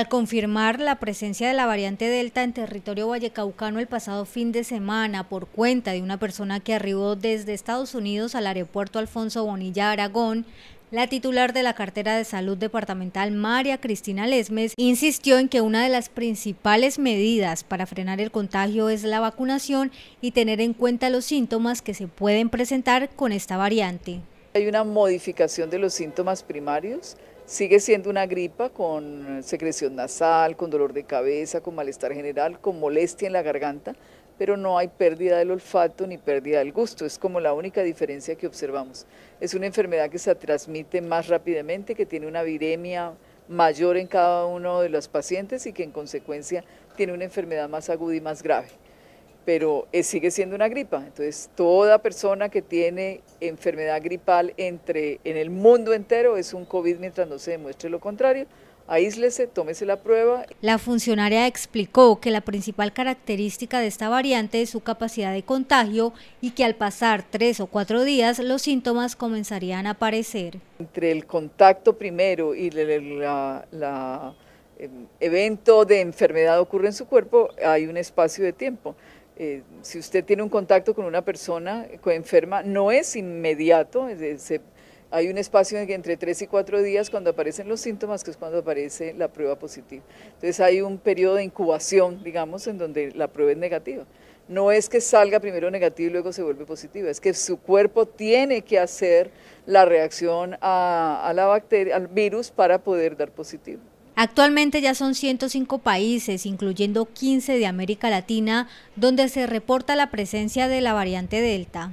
Al confirmar la presencia de la variante Delta en territorio vallecaucano el pasado fin de semana por cuenta de una persona que arribó desde Estados Unidos al aeropuerto Alfonso Bonilla Aragón, la titular de la cartera de salud departamental, María Cristina Lesmes, insistió en que una de las principales medidas para frenar el contagio es la vacunación y tener en cuenta los síntomas que se pueden presentar con esta variante. Hay una modificación de los síntomas primarios, Sigue siendo una gripa con secreción nasal, con dolor de cabeza, con malestar general, con molestia en la garganta, pero no hay pérdida del olfato ni pérdida del gusto. Es como la única diferencia que observamos. Es una enfermedad que se transmite más rápidamente, que tiene una viremia mayor en cada uno de los pacientes y que en consecuencia tiene una enfermedad más aguda y más grave pero eh, sigue siendo una gripa. Entonces, toda persona que tiene enfermedad gripal entre, en el mundo entero es un COVID mientras no se demuestre lo contrario. Aíslese, tómese la prueba. La funcionaria explicó que la principal característica de esta variante es su capacidad de contagio y que al pasar tres o cuatro días los síntomas comenzarían a aparecer. Entre el contacto primero y el em, evento de enfermedad ocurre en su cuerpo, hay un espacio de tiempo. Eh, si usted tiene un contacto con una persona eh, enferma, no es inmediato, hay un espacio entre tres y cuatro días cuando aparecen los síntomas, que es cuando aparece la prueba positiva. Entonces hay un periodo de incubación, digamos, en donde la prueba es negativa. No es que salga primero negativo y luego se vuelve positiva, es que su cuerpo tiene que hacer la reacción a la bacteria, al virus para poder dar positivo. Actualmente ya son 105 países, incluyendo 15 de América Latina, donde se reporta la presencia de la variante Delta.